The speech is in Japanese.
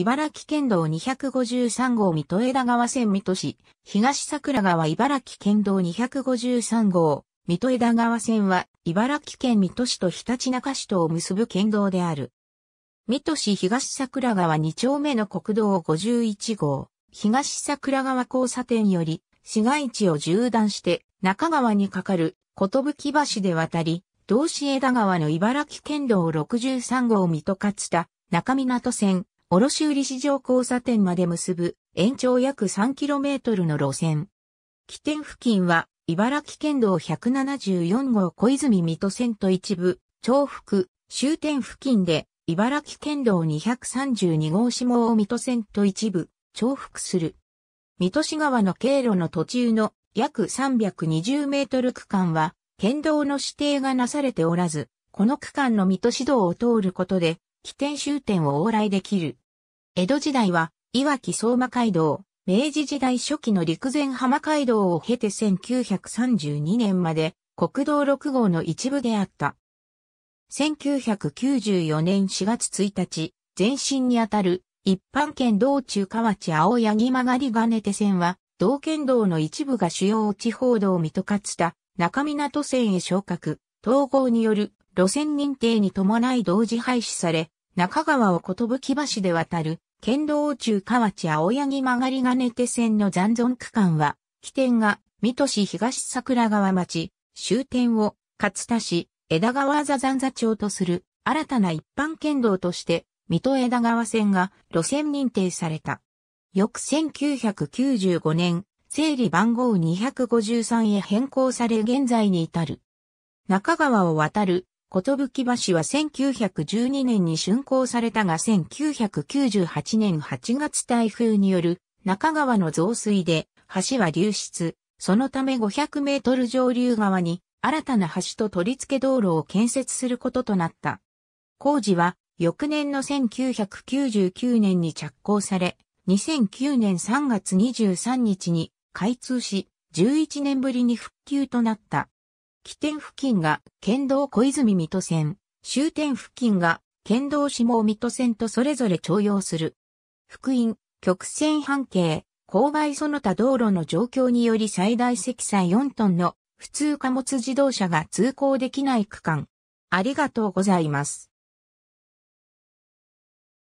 茨城県道253号水戸枝川線水戸市、東桜川茨城県道253号、水戸枝川線は、茨城県水戸市とひたちなか市とを結ぶ県道である。水戸市東桜川2丁目の国道51号、東桜川交差点より、市街地を縦断して、中川に架かる、ことぶき橋で渡り、道志枝川の茨城県道63号水戸勝田、中港線、卸売市場交差点まで結ぶ延長約 3km の路線。起点付近は茨城県道174号小泉水戸線と一部、重複、終点付近で茨城県道232号下大水戸線と一部、重複する。水戸市側の経路の途中の約320メートル区間は、県道の指定がなされておらず、この区間の水戸市道を通ることで、起点終点を往来できる。江戸時代は、いわき相馬街道、明治時代初期の陸前浜街道を経て1932年まで国道6号の一部であった。1994年4月1日、前身にあたる一般県道中河内青柳曲がり金手線は、道県道の一部が主要地方道を見とかつた中港線へ昇格、統合による路線認定に伴い同時廃止され、中川を寿橋で渡る、県道中河内青柳曲がり金手線の残存区間は、起点が、水戸市東桜川町、終点を、勝田市、枝川座残座町とする、新たな一般県道として、水戸枝川線が路線認定された。翌1995年、整理番号253へ変更され現在に至る。中川を渡ることぶき橋は1912年に竣工されたが1998年8月台風による中川の増水で橋は流出、そのため500メートル上流側に新たな橋と取り付け道路を建設することとなった。工事は翌年の1999年に着工され、2009年3月23日に開通し、11年ぶりに復旧となった。起点付近が県道小泉水戸線、終点付近が県道下水戸線とそれぞれ徴用する。福音、曲線半径、勾配その他道路の状況により最大積載4トンの普通貨物自動車が通行できない区間。ありがとうございます。